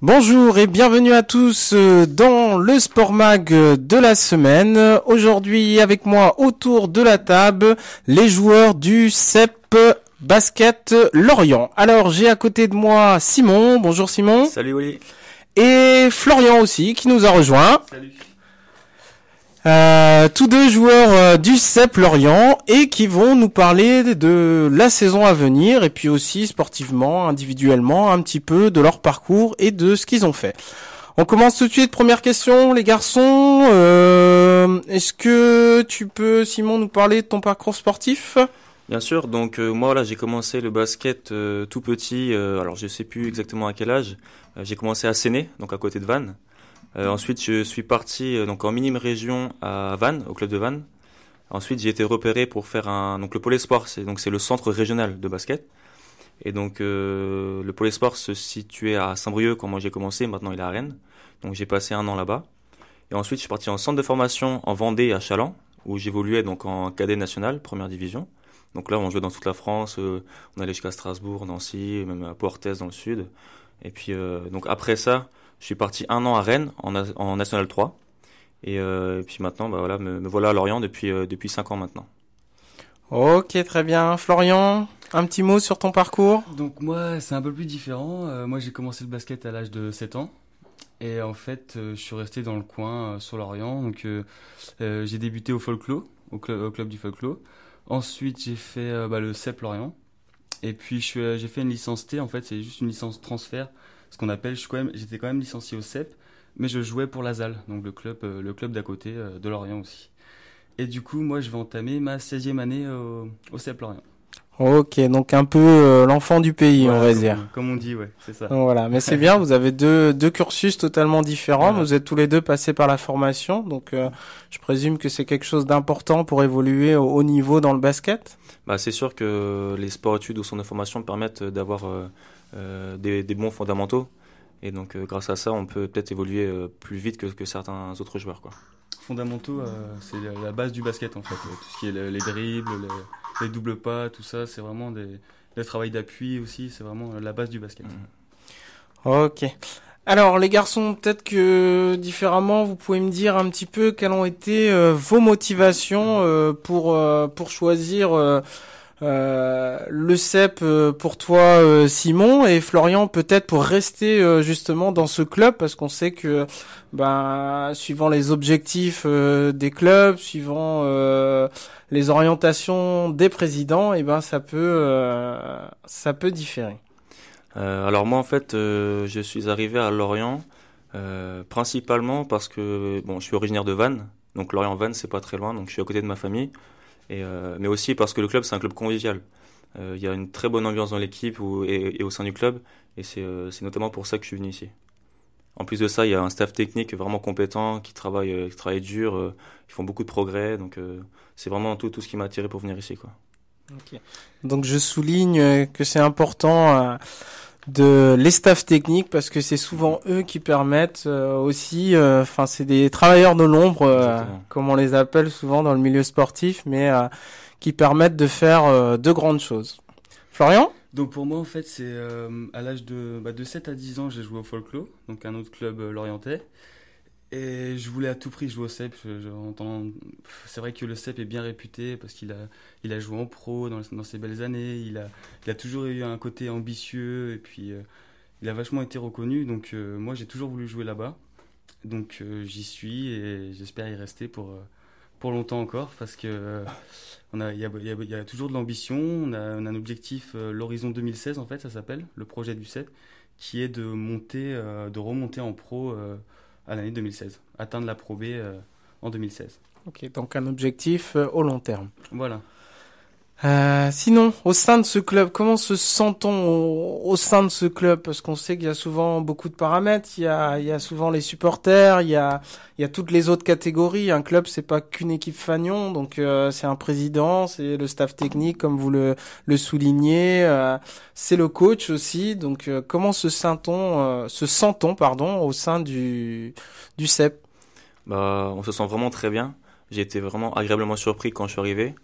Bonjour et bienvenue à tous euh, dans le Sport Mag euh, de la semaine. Aujourd'hui avec moi autour de la table les joueurs du CEP Basket Lorient. Alors j'ai à côté de moi Simon. Bonjour Simon. Salut Oli. Et Florian aussi qui nous a rejoint. Salut. Euh, tous deux joueurs euh, du CEP Lorient et qui vont nous parler de la saison à venir et puis aussi sportivement, individuellement, un petit peu de leur parcours et de ce qu'ils ont fait. On commence tout de suite, première question, les garçons. Euh, est-ce que tu peux, Simon, nous parler de ton parcours sportif Bien sûr, donc moi là j'ai commencé le basket tout petit, alors je sais plus exactement à quel âge, j'ai commencé à Séné, donc à côté de Vannes. Euh, ensuite, je suis parti euh, donc en minime région à Vannes, au club de Vannes. Ensuite, j'ai été repéré pour faire un donc le pôle espoir, c'est donc c'est le centre régional de basket. Et donc euh, le pôle espoir se situait à Saint-Brieuc quand moi j'ai commencé, maintenant il est à Rennes. Donc j'ai passé un an là-bas. Et ensuite, je suis parti en centre de formation en Vendée à Chaland où j'évoluais donc en cadet national, première division. Donc là, on jouait dans toute la France, on allait jusqu'à Strasbourg, Nancy, même à Portes dans le sud. Et puis donc après ça, je suis parti un an à Rennes en, en National 3. Euh, et, puis maintenant, bah voilà, me, voilà à Lorient depuis, euh, depuis 5 ans maintenant. Ok, très bien. Florian, un petit mot sur ton parcours Donc moi, c'est un peu plus différent. Euh, moi, j'ai commencé le basket à l'âge de 7 ans. Et en fait, je suis resté dans le coin sur Lorient. Donc j'ai débuté au folklore, au, au, club du folklore. Ensuite, j'ai fait bah, le CEP Lorient. Et puis j'ai fait une licence T. En fait, c'est juste une licence transfert ce qu'on appelle, j'étais quand, quand, même licencié au CEP, mais je jouais pour la donc le club, euh, le club d'à côté euh, de Lorient aussi. Et du coup, moi, je vais entamer ma 16e année euh, au, CEP Lorient. Ok, donc un peu l'enfant du pays, on va dire. Comme on dit, ouais, c'est ça. voilà, mais c'est bien. Vous avez deux deux cursus totalement différents. Vous êtes tous les deux passés par la formation, donc je présume que c'est quelque chose d'important pour évoluer au haut niveau dans le basket. Bah, c'est sûr que les sports études ou son information permettent d'avoir euh, des, des, bons fondamentaux. Et donc, euh, grâce à ça, on peut peut-être évoluer euh, plus vite que, que, certains autres joueurs. Quoi. Fondamentaux, c'est la base du basket en fait. Tout ce qui est les, dribbles, les, doubles pas, tout ça, c'est vraiment des, le travail d'appui aussi, c'est vraiment la base du basket. Mmh. Ok. Alors les garçons, peut-être que différemment, vous pouvez me dire un petit peu quelles ont été vos motivations pour pour choisir euh, le CEP euh, pour toi euh, Simon et Florian peut-être pour rester justement dans ce club parce qu'on sait que ben, suivant les objectifs des clubs, suivant les orientations des présidents, et ben ça peut ça peut différer. alors moi en fait je suis arrivé à Lorient principalement parce que bon je suis originaire de Vannes donc Lorient Vannes c'est pas très loin donc je suis à côté de ma famille et, euh, mais aussi parce que le club, c'est un club convivial. Euh, il y a une très bonne ambiance dans l'équipe et, et, au sein du club. Et euh, c'est notamment pour ça que je suis venu ici. En plus de ça, il y a un staff technique vraiment compétent qui travaille, qui travaille dur, euh, ils font beaucoup de progrès. Donc, c'est vraiment tout, tout ce qui m'a attiré pour venir ici. Quoi. Donc, je souligne que c'est important. Euh de les technique parce que c'est souvent eux qui permettent euh, aussi euh, enfin c'est des travailleurs de l'ombre euh, comme on les appelle souvent dans le milieu sportif mais qui permettent de faire de grandes choses. Florian donc pour moi en fait c'est à l'âge de, bah, de 7 à 10 ans j'ai joué au folklore donc un autre club l'orientais et je voulais à tout prix jouer au CEP. C'est vrai que le CEP est bien réputé parce qu'il a, il a joué en pro dans, dans ses belles années. Il a, il a, toujours eu un côté ambitieux et puis euh, il a vachement été reconnu. Donc euh, moi j'ai toujours voulu jouer là-bas. Donc euh, j'y suis et j'espère y rester pour, pour longtemps encore parce qu'il a, y, a, y, a, toujours de l'ambition. On, a, un objectif, l'horizon 2016 en fait ça s'appelle, le projet du CEP, qui est de monter, de remonter en pro à l'année 2016, atteindre la l'approbé euh, en 2016. Ok, donc un objectif euh, au long terme. Voilà. Euh, sinon, au sein de ce club, comment se sent-on au, sein de ce club Parce qu'on sait qu'il y a souvent beaucoup de paramètres. Il y a, souvent les supporters, il y a, toutes les autres catégories. Un club, c'est pas qu'une équipe fanion, donc euh, c'est un président, c'est le staff technique, comme vous le, le soulignez, euh, c'est le coach aussi. Donc, euh, comment se sent-on, se sent-on, pardon, au sein du du CEP Bah, on se sent vraiment très bien. J'ai été vraiment agréablement surpris quand je suis arrivé.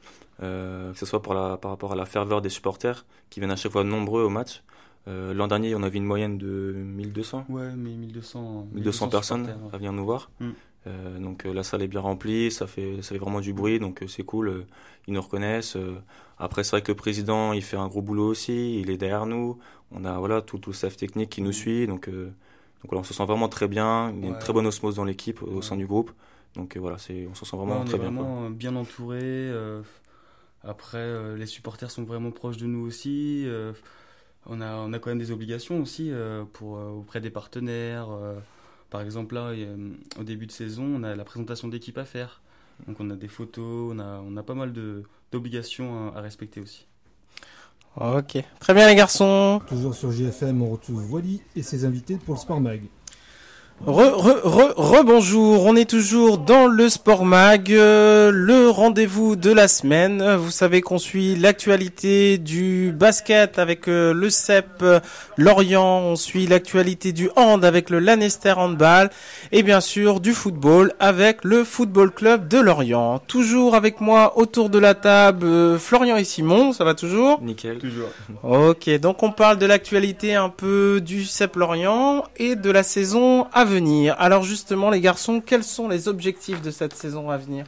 Euh, que ce soit pour la, par rapport à la ferveur des supporters qui viennent à chaque fois nombreux au match. Euh, l'an dernier, on avait une moyenne de 1200. Ouais, mais 1200, 1200, personnes à venir nous voir. Mm. Euh, donc la salle est bien remplie, ça fait, vraiment du bruit, donc c'est cool. ils nous reconnaissent. après, c'est vrai que le président, il fait un gros boulot aussi. Il est derrière nous. On a voilà tout, le staff technique qui nous mm. suit, donc donc on se sent vraiment très bien. Il y a une très bonne osmose dans l'équipe, au sein du groupe. Donc voilà, on se sent vraiment on très est bien. Vraiment bien entouré. Après, euh, les supporters sont vraiment proches de nous aussi. Euh, on, a, quand même des obligations aussi euh, pour, auprès des partenaires. par exemple, là, au début de saison, on a la présentation d'équipe à faire. Donc on a des photos, on a, pas mal d'obligations à, respecter aussi. Ok, très bien les garçons. Toujours sur GFM, on retrouve Wally et ses invités pour le Sport Mag re, re, on est toujours dans le Sport Mag, euh, le rendez-vous de la semaine. Vous savez qu'on suit l'actualité du basket avec euh, le CEP euh, Lorient, on suit l'actualité du hand avec le Lannister Handball et bien sûr du football avec le Football Club de Lorient. Toujours avec moi autour de la table Florian et Simon, ça va toujours Nickel. Toujours. Ok, donc on parle de l'actualité un peu du CEP Lorient et de la saison alors justement, les garçons, quels sont les objectifs de cette saison à venir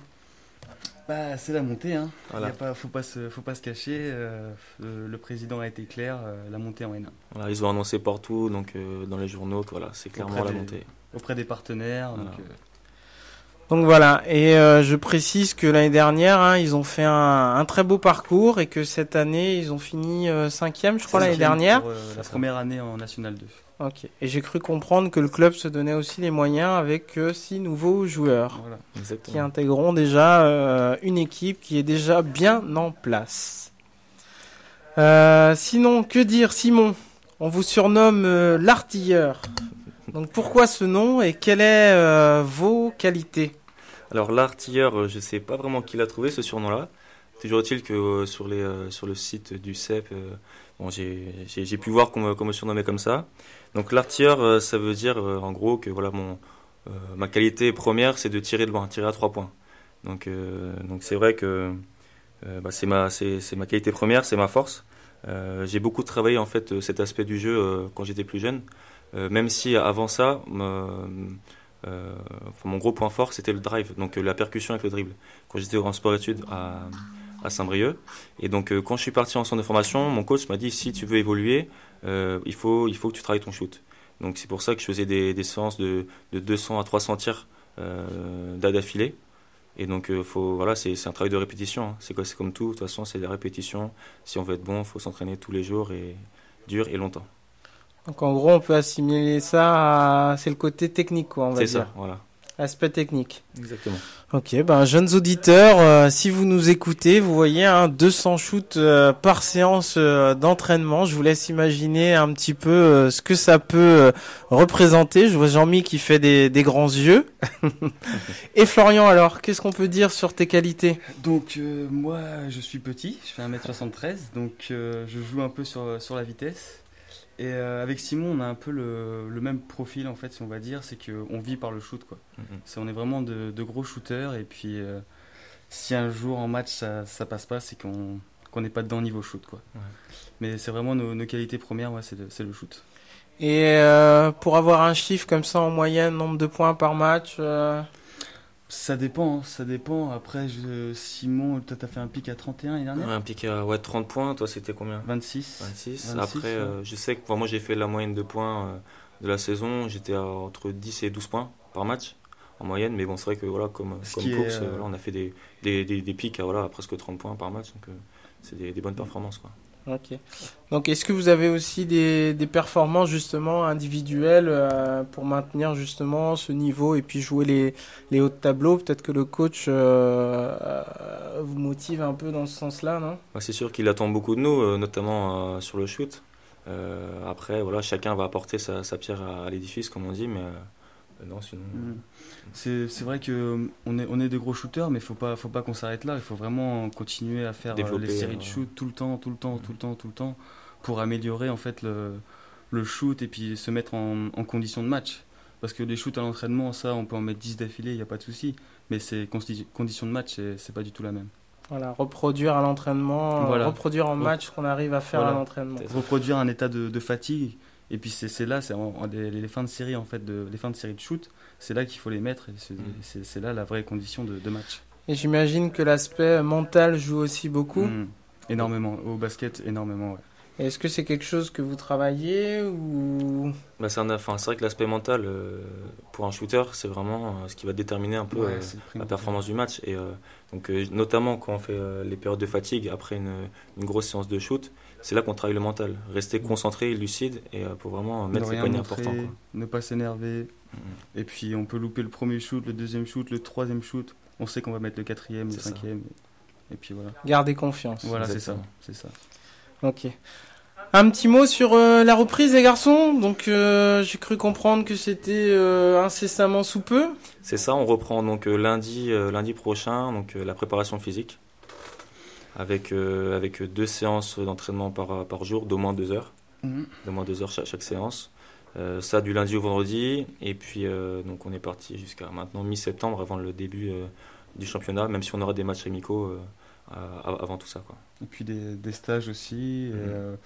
bah, c'est la montée, hein. Il y faut pas se, faut pas se cacher. Euh, le président a été clair, euh, la montée en n Voilà, ils ont annoncé partout, donc euh, dans les journaux, voilà, c'est clairement la montée. Auprès des partenaires. Donc voilà, et euh, je précise que l'année dernière, hein, ils ont fait un, très beau parcours et que cette année, ils ont fini euh, cinquième, je crois, l'année dernière. Euh, la première année en National 2. Ok, et j'ai cru comprendre que le club se donnait aussi les moyens avec six nouveaux joueurs qui intégreront déjà une équipe qui est déjà bien en place. sinon, que dire, Simon On vous surnomme l'artilleur. Donc pourquoi ce nom et quelles sont euh, vos qualités Alors l'artilleur, euh, je ne sais pas vraiment qui l'a trouvé ce surnom-là. Toujours est-il que euh, sur, le site du CEP, bon, j'ai pu voir qu'on me, surnommait comme ça. Donc l'artilleur, ça veut dire en gros que voilà, mon, ma qualité première, c'est de tirer de loin, tirer à trois points. Donc c'est vrai que bah, c'est ma, ma qualité première, c'est ma force. j'ai beaucoup travaillé en fait cet aspect du jeu quand j'étais plus jeune. Euh, même si avant ça, euh, mon gros point fort c'était le drive, donc euh, la percussion avec le dribble. Quand j'étais en sport études à, Saint-Brieuc. Et donc, quand je suis parti en centre de formation, mon coach m'a dit si tu veux évoluer, il, faut, il faut que tu travailles ton shoot. Donc, c'est pour ça que je faisais des, des séances de, de, 200 à 300 tirs euh, d'affilée. Et donc, faut, voilà, c'est un travail de répétition. Hein. quoi C'est comme tout, de toute façon, c'est la répétitions. Si on veut être bon, il faut s'entraîner tous les jours et dur et longtemps. Donc en gros, on peut assimiler ça à... C'est le côté technique, quoi, on va dire. C'est ça, voilà. Aspect technique. Exactement. Ok, ben jeunes auditeurs, euh, si vous nous écoutez, vous voyez hein, 200 shoots euh, par séance euh, d'entraînement. Je vous laisse imaginer un petit peu ce que ça peut représenter. Je vois Jean-Mi qui fait des, grands yeux. Et Florian, alors, qu'est-ce qu'on peut dire sur tes qualités Donc moi, je suis petit, je fais 1m73, donc je joue un peu sur, sur la vitesse. Et euh, avec Simon, on a un peu le, même profil, en fait, si on va dire, c'est qu'on vit par le shoot, quoi. Mm-hmm. on est vraiment de, gros shooters, et puis euh, si un jour en match ça, passe pas, c'est qu'on n'est pas dedans niveau shoot, quoi. Mais c'est vraiment nos, qualités premières, ouais, c'est le shoot. Et euh, pour avoir un chiffre comme ça en moyenne, nombre de points par match ça dépend, hein, ça dépend. Après, je, Simon, toi, t'as fait un pic à 31 l'année dernière Un pic à ouais, 30 points, toi, c'était combien 26. 26. Après, euh, je sais que moi, j'ai fait la moyenne de points euh, de la saison. J'étais entre 10 et 12 points par match en moyenne. Mais bon, c'est vrai que voilà, comme, course, euh, on a fait des, pics à voilà, presque 30 points par match. Donc, c'est des, des, bonnes performances. Quoi. Ok. Donc, est-ce que vous avez aussi des, des performances justement individuelles euh, pour maintenir justement ce niveau et puis jouer les, les hauts de tableau Peut-être que le coach euh, euh, vous motive un peu dans ce sens-là, non C'est sûr qu'il attend beaucoup de nous, notamment sur le shoot. après, voilà, chacun va apporter sa, sa pierre à l'édifice, comme on dit, mais euh, mm. C'est vrai que euh, on est, on est des gros shooters, mais faut pas, faut pas qu'on s'arrête là. Il faut vraiment continuer à faire euh, les séries de shoot tout le temps, tout le temps, tout le mm. temps, tout le temps, pour améliorer en fait le, shoot et puis se mettre en, condition de match. Parce que les shoots à l'entraînement, ça, on peut en mettre 10 d'affilée, il n'y a pas de souci. Mais c'est conditions de match, c'est pas du tout la même. Voilà, reproduire à l'entraînement, reproduire en match Ce qu'on arrive à faire à l'entraînement. Reproduire un état de, de fatigue et puis c'est là, c'est les, les, fins de série en fait, de, fins de série de shoot, c'est là qu'il faut les mettre. Mm. C'est là la vraie condition de, match. Et j'imagine que l'aspect euh, mental joue aussi beaucoup. Mm. énormément au basket, énormément. Est-ce que c'est quelque chose que vous travaillez ou bah c'est, vrai que l'aspect mental euh, pour un shooter, c'est vraiment euh, ce qui va déterminer un peu la performance du match. Et donc, notamment quand on fait les périodes de fatigue après une grosse séance de shoot, c'est là qu'on travaille le mental. Rester mm. concentré, lucide et euh, pour vraiment mettre les poignets importants. Ne pas s'énerver. Mm. Et puis on peut louper le premier shoot, le deuxième shoot, le troisième shoot. On sait qu'on va mettre le quatrième, le cinquième. Et puis voilà. Garder confiance. Voilà, c'est ça. C'est ça. Ok. Un petit mot sur euh, la reprise des garçons. Donc euh, j'ai cru comprendre que c'était incessamment sous peu. C'est ça. On reprend donc lundi, lundi prochain, donc la préparation physique avec, euh, avec deux séances d'entraînement par, par jour d'au moins deux heures. Mhm. de moins deux heures chaque, chaque séance. Euh, ça du lundi au vendredi. Et puis, euh, donc on est parti jusqu'à maintenant mi-septembre avant le début du championnat, même si on aura des matchs amicaux avant tout ça. Quoi. Et puis des, des stages aussi, mhm.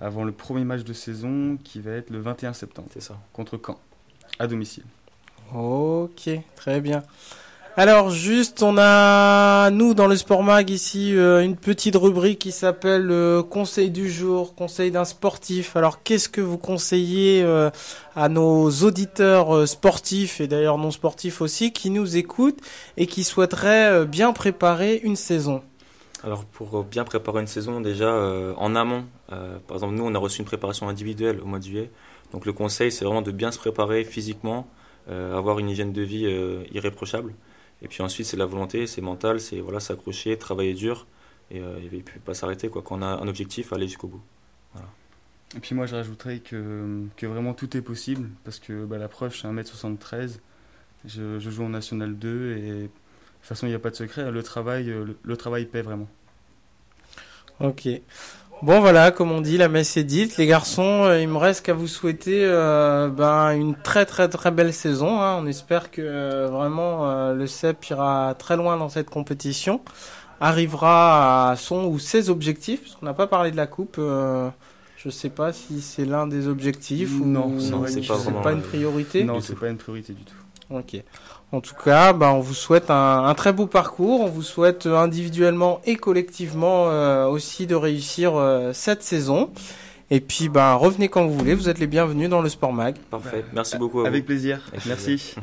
avant le premier match de saison qui va être le 21 septembre. C'est ça. Contre Caen, à domicile. Ok, très bien. Alors juste, on a nous dans le Sport Mag ici euh, une petite rubrique qui s'appelle euh, Conseil du jour, conseil d'un sportif. Alors qu'est-ce que vous conseillez euh, à nos auditeurs sportifs et d'ailleurs non sportifs aussi qui nous écoutent et qui souhaiteraient bien préparer une saison Alors pour bien préparer une saison, déjà en amont, par exemple nous on a reçu une préparation individuelle au mois de juillet. Donc le conseil c'est vraiment de bien se préparer physiquement, avoir une hygiène de vie irréprochable. Et puis ensuite, c'est la volonté, c'est mental, c'est voilà, s'accrocher, travailler dur et, ne euh, pas s'arrêter. Quoi. Quand on a un objectif, aller jusqu'au bout. Et puis moi, je rajouterais que, vraiment tout est possible parce que bah, la preuve, je 1m73, je, joue en National 2 et de toute façon, il n'y a pas de secret. Le travail, le, le travail paie vraiment. Ok. Bon voilà, comme on dit, la messe est dite. Les garçons, euh, il me reste qu'à vous souhaiter euh, ben, une très très très belle saison. Hein. On espère que euh, vraiment le CEP ira très loin dans cette compétition, arrivera à son ou ses objectifs, parce qu'on n'a pas parlé de la coupe. je sais pas si c'est l'un des objectifs ou non, c'est pas, pas, une priorité. Non, c'est pas une priorité du tout. Ok. En tout cas, bah, on vous souhaite un, très beau parcours. On vous souhaite euh, individuellement et collectivement euh, aussi de réussir euh, cette saison. Et puis, bah, revenez quand vous voulez. Vous êtes les bienvenus dans le Sport Mag. Parfait. Bah, Merci beaucoup. Avec plaisir. Merci.